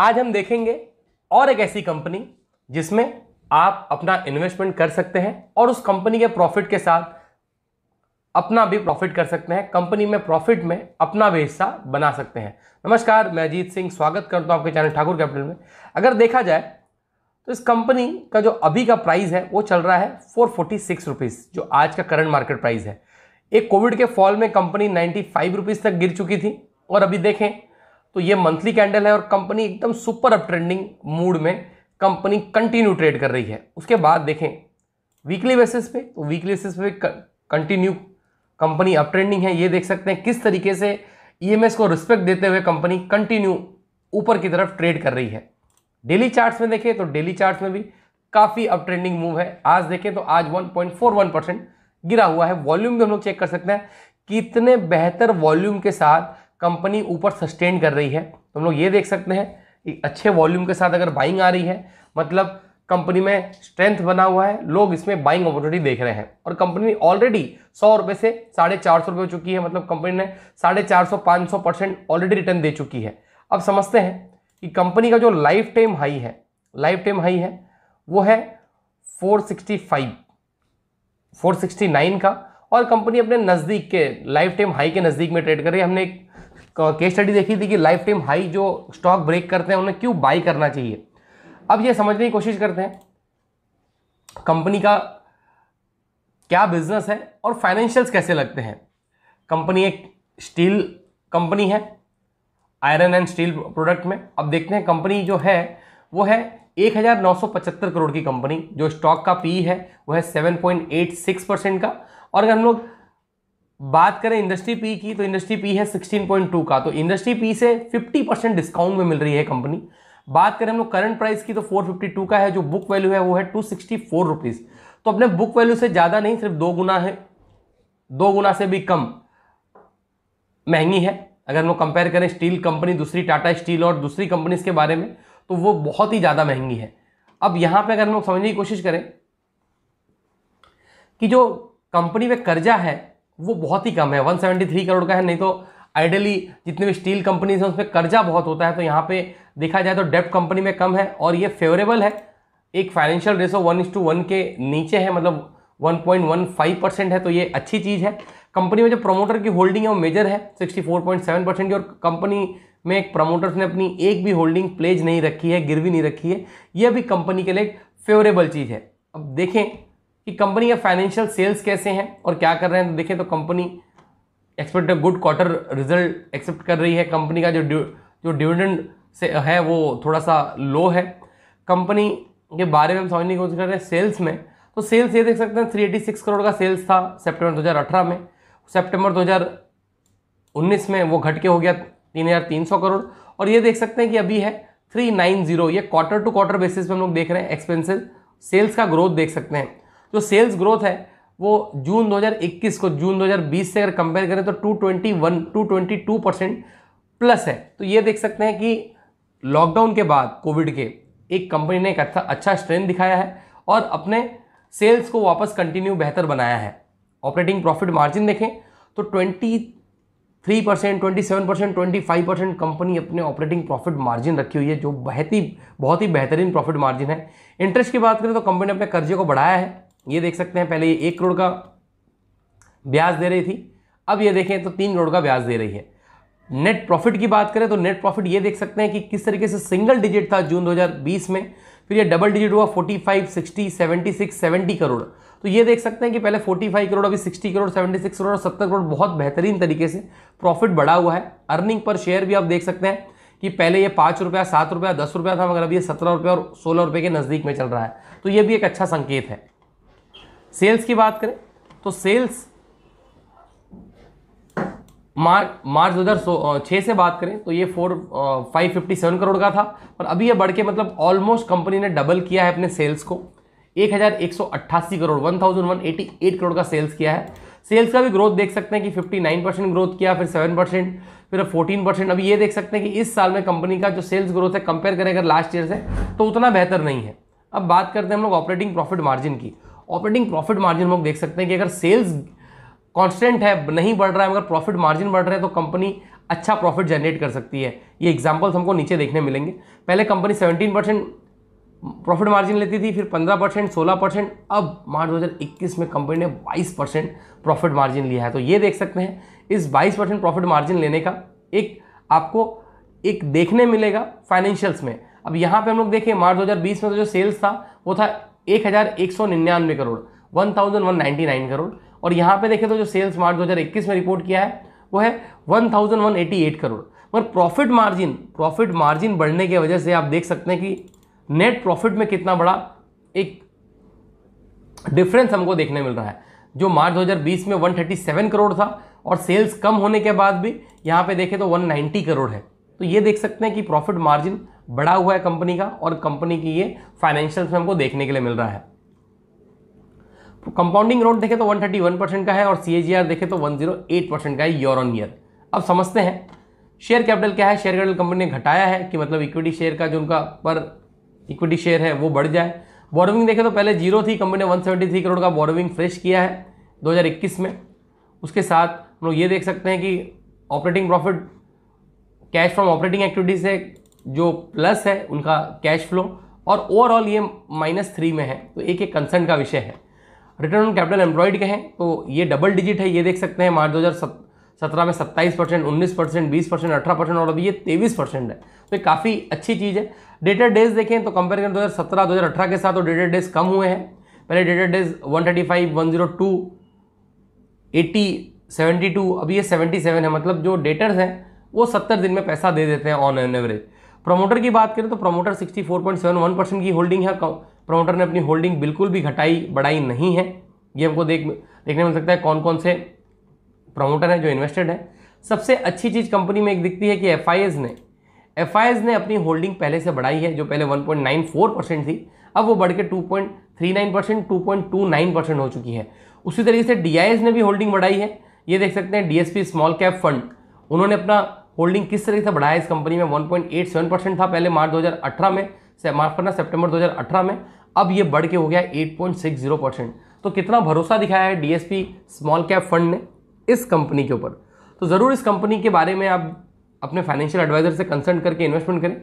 आज हम देखेंगे और एक ऐसी कंपनी जिसमें आप अपना इन्वेस्टमेंट कर सकते हैं और उस कंपनी के प्रॉफिट के साथ अपना भी प्रॉफिट कर सकते हैं कंपनी में प्रॉफिट में अपना भी हिस्सा बना सकते हैं नमस्कार मैं अजीत सिंह स्वागत करता हूँ आपके चैनल ठाकुर कैपिटल में अगर देखा जाए तो इस कंपनी का जो अभी का प्राइस है वो चल रहा है फोर फोर्टी सिक्स रुपीज़ जो आज का करंट मार्केट प्राइस है एक कोविड के फॉल में कंपनी नाइन्टी फाइव रुपीज़ तक गिर चुकी थी और अभी देखें तो ये मंथली कैंडल है और कंपनी एकदम सुपर अप ट्रेंडिंग मूड में कंपनी कंटिन्यू ट्रेड कर रही है उसके बाद देखें वीकली बेसिस पे तो वीकली बेसिस पे कंटिन्यू कंपनी अप ट्रेंडिंग है ये देख सकते हैं किस तरीके से ईएमएस e को रिस्पेक्ट देते हुए कंपनी कंटिन्यू ऊपर की तरफ ट्रेड कर रही है डेली चार्ट्स में देखें तो डेली चार्ट्स में भी काफ़ी अप ट्रेंडिंग मूव है आज देखें तो आज 1.41 परसेंट गिरा हुआ है वॉल्यूम भी हम लोग चेक कर सकते हैं कितने बेहतर वॉल्यूम के साथ कंपनी ऊपर सस्टेन कर रही है तो हम लोग ये देख सकते हैं कि अच्छे वॉल्यूम के साथ अगर बाइंग आ रही है मतलब कंपनी में स्ट्रेंथ बना हुआ है लोग इसमें बाइंग अपॉर्चुनिटी देख रहे हैं और कंपनी ऑलरेडी सौ रुपये से साढ़े चार सौ रुपये हो चुकी है मतलब कंपनी ने साढ़े चार सौ पाँच सौ परसेंट ऑलरेडी रिटर्न दे चुकी है अब समझते हैं कि कंपनी का जो लाइफ टाइम हाई है लाइफ टाइम हाई है वो है four sixty five four sixty nine का और कंपनी अपने नज़दीक के लाइफ टाइम हाई के नज़दीक में ट्रेड कर रही है हमने एक केस स्टडी देखी थी कि लाइफ टाइम हाई जो स्टॉक ब्रेक करते हैं उन्हें क्यों बाई करना चाहिए अब ये समझने की कोशिश करते हैं कंपनी का क्या बिजनेस है और फाइनेंशियल्स कैसे लगते हैं कंपनी एक स्टील कंपनी है आयरन एंड स्टील प्रोडक्ट में अब देखते हैं कंपनी जो है वो है 1975 करोड़ की कंपनी जो स्टॉक का पी है वो है 7.86 परसेंट का और अगर हम लोग बात करें इंडस्ट्री पी की तो इंडस्ट्री पी है 16.2 का तो इंडस्ट्री पी से 50 परसेंट डिस्काउंट में मिल रही है कंपनी बात करें हम लोग करंट प्राइस की तो 452 का है जो बुक वैल्यू है वो है टू सिक्सटी तो अपने बुक वैल्यू से ज़्यादा नहीं सिर्फ दो गुना है दो गुना से भी कम महंगी है अगर हम लोग कंपेयर करें स्टील कंपनी दूसरी टाटा स्टील और दूसरी कंपनीज के बारे में तो वो बहुत ही ज़्यादा महंगी है अब यहाँ पे अगर हम लोग समझने की कोशिश करें कि जो कंपनी में कर्जा है वो बहुत ही कम है 173 करोड़ का है नहीं तो आइडली जितने भी स्टील कंपनीज हैं उसमें कर्जा बहुत होता है तो यहाँ पे देखा जाए तो डेप्ट कंपनी में कम है और ये फेवरेबल है एक financial ratio one is to one के नीचे है मतलब 1.15 परसेंट है तो ये अच्छी चीज़ है कंपनी में जो प्रमोटर की होल्डिंग है वो मेजर है 64.7 परसेंट की और कंपनी में एक प्रमोटर्स ने अपनी एक भी होल्डिंग प्लेज नहीं रखी है गिरवी नहीं रखी है यह भी कंपनी के लिए फेवरेबल चीज़ है अब देखें कि कंपनी का फाइनेंशियल सेल्स कैसे हैं और क्या कर रहे हैं तो देखें तो company expect good quarter result expect कर रही है कंपनी का जो जो डिविडेंड से है वो थोड़ा सा लो है कंपनी के बारे में हम समझने की कोशिश कर रहे हैं सेल्स में तो सेल्स ये देख सकते हैं 386 करोड़ का सेल्स था सितंबर 2018 में सितंबर 2019 में वो घट के हो गया 3300 करोड़ और ये देख सकते हैं कि अभी है 390 ये क्वार्टर टू क्वार्टर बेसिस पे हम लोग देख रहे हैं एक्सपेंसेस सेल्स का ग्रोथ देख सकते हैं जो सेल्स ग्रोथ है वो जून 2021 को जून 2020 से अगर कंपेयर करें तो 221 222 परसेंट प्लस है तो ये देख सकते हैं कि लॉकडाउन के बाद कोविड के एक कंपनी ने एक अच्छा अच्छा स्ट्रेंथ दिखाया है और अपने सेल्स को वापस कंटिन्यू बेहतर बनाया है ऑपरेटिंग प्रॉफिट मार्जिन देखें तो twenty three percent twenty seven percent twenty five percent company अपने ऑपरेटिंग प्रॉफिट मार्जिन रखी हुई है जो बहुत ही बहुत ही बेहतरीन प्रॉफिट मार्जिन है इंटरेस्ट की बात करें तो कंपनी अपने कर्जे को बढ़ाया है ये देख सकते हैं पहले ये एक करोड़ का ब्याज दे रही थी अब ये देखें तो तीन करोड़ का ब्याज दे रही है नेट प्रॉफिट की बात करें तो नेट प्रॉफिट ये देख सकते हैं कि किस तरीके से सिंगल डिजिट था जून 2020 में फिर ये डबल डिजिट हुआ 45, 60, 76, 70 करोड़ तो ये देख सकते हैं कि पहले 45 करोड़ अभी 60 करोड़ 76 करोड़ और 70 करोड़ बहुत बेहतरीन तरीके से प्रॉफिट बढ़ा हुआ है अर्निंग पर शेयर भी आप देख सकते हैं कि पहले ये पाँच रुपया सात रुपया दस रुपया था मगर अब ये सत्रह रुपये और सोलह रुपये के नज़दीक में चल रहा है तो ये भी एक अच्छा संकेत है सेल्स की बात करें तो सेल्स मार्च मार्च दो हज़ार छः से बात करें तो ये four five fifty seven crore का था पर अभी ये बढ़ के मतलब ऑलमोस्ट कंपनी ने डबल किया है अपने सेल्स को एक हज़ार एक सौ अट्ठासी crore one thousand one eighty eight crore का सेल्स किया है सेल्स का भी ग्रोथ देख सकते हैं कि फिफ्टी नाइन परसेंट ग्रोथ किया फिर सेवन परसेंट फिर फोर्टीन परसेंट अभी ये देख सकते हैं कि इस साल में कंपनी का जो सेल्स ग्रोथ है कंपेयर करें अगर लास्ट ईयर से तो उतना बेहतर नहीं है अब बात करते हैं हम लोग ऑपरेटिंग प्रॉफिट मार्जिन की ऑपरेटिंग प्रॉफिट मार्जिन हम लोग देख सकते हैं कि अगर सेल्स कांस्टेंट है नहीं बढ़ रहा है अगर प्रॉफिट मार्जिन बढ़ रहा है तो कंपनी अच्छा प्रॉफिट जनरेट कर सकती है ये एग्जाम्पल्स हमको नीचे देखने मिलेंगे पहले company seventeen percent profit margin लेती थी फिर पंद्रह परसेंट सोलह परसेंट अब मार्च 2021 में कंपनी ने बाईस परसेंट प्रॉफिट मार्जिन लिया है तो ये देख सकते हैं इस बाईस परसेंट प्रॉफिट मार्जिन लेने का एक आपको एक देखने मिलेगा फाइनेंशियल्स में अब यहाँ पे हम लोग देखें मार्च 2020 में तो जो सेल्स था वो था एक हज़ार एक सौ निन्यानवे crore one thousand one ninety nine crore और यहाँ पे देखें तो जो सेल्स मार्च दो हज़ार इक्कीस में रिपोर्ट किया है वो है one thousand one eighty eight crore और प्रॉफिट मार्जिन प्रॉफिट मार्जिन बढ़ने की वजह से आप देख सकते हैं कि नेट प्रॉफिट में कितना बड़ा एक डिफरेंस हमको देखने मिल रहा है जो मार्च 2020 में 137 करोड़ था और सेल्स कम होने के बाद भी यहाँ पे देखें तो 190 करोड़ है तो ये देख सकते हैं कि प्रॉफिट मार्जिन बढ़ा हुआ है कंपनी का और कंपनी की ये फाइनेंशियल्स में हमको देखने के लिए मिल रहा है कंपाउंडिंग रोड देखें तो 131 परसेंट का है और सी देखें तो 108 परसेंट का है ईयर ऑन ईयर अब समझते हैं शेयर कैपिटल क्या है शेयर कैपिटल कंपनी ने घटाया है कि मतलब इक्विटी शेयर का जो उनका पर इक्विटी शेयर है वो बढ़ जाए बोरोविंग देखें तो पहले जीरो थी कंपनी ने वन करोड़ का बोरोविंग फ्रेश किया है दो में उसके साथ हम लोग ये देख सकते हैं कि operating profit cash from operating activities से जो प्लस है उनका कैश फ्लो और ओवरऑल ये माइनस थ्री में है तो एक एक कंसर्न का विषय है रिटर्न ऑन कैपिटल एम्प्लॉयड के हैं तो ये डबल डिजिट है ये देख सकते हैं मार्च दो सत्रह में सत्ताईस परसेंट उन्नीस परसेंट बीस परसेंट अठारह परसेंट और अभी ये तेईस परसेंट है तो ये काफ़ी अच्छी चीज़ है डेटेड डेज देखें तो कंपेयर करें दो हज़ार सत्रह दो हज़ार अठारह के साथ तो डेटेड डेज कम हुए हैं पहले debtor days one thirty five one zero two eighty seventy two अभी ये सेवेंटी सेवन है मतलब जो डेटर्स हैं वो सत्तर दिन में पैसा दे देते हैं ऑन एन एवरेज प्रमोटर की बात करें तो प्रमोटर 64.71 परसेंट की होल्डिंग है प्रमोटर ने अपनी होल्डिंग बिल्कुल भी घटाई बढ़ाई नहीं है ये हमको देख देखने मिल सकता है कौन कौन से प्रमोटर हैं जो इन्वेस्टेड हैं सबसे अच्छी चीज़ कंपनी में एक दिखती है कि एफ ने एफ ने अपनी होल्डिंग पहले से बढ़ाई है जो पहले वन परसेंट थी अब वो बढ़ के टू परसेंट परसेंट हो चुकी है उसी तरीके से डी ने भी होल्डिंग बढ़ाई है ये देख सकते हैं डी स्मॉल कैप फंड उन्होंने अपना होल्डिंग किस तरीके से बढ़ाया इस कंपनी में 1.87 परसेंट था पहले मार्च 2018 में से माफ करना सितंबर 2018 में अब ये बढ़ के हो गया 8.60 परसेंट तो कितना भरोसा दिखाया है डीएसपी स्मॉल कैप फंड ने इस कंपनी के ऊपर तो ज़रूर इस कंपनी के बारे में आप अपने फाइनेंशियल एडवाइज़र से कंसल्ट करके इन्वेस्टमेंट करें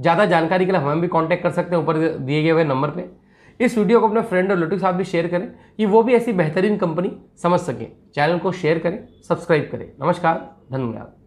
ज़्यादा जानकारी के लिए हमें भी कॉन्टैक्ट कर सकते हैं ऊपर दिए गए हुए नंबर पर इस वीडियो को अपने फ्रेंड और रिलेटिव के साथ भी शेयर करें कि वो भी ऐसी बेहतरीन कंपनी समझ सकें चैनल को शेयर करें सब्सक्राइब करें नमस्कार धन्यवाद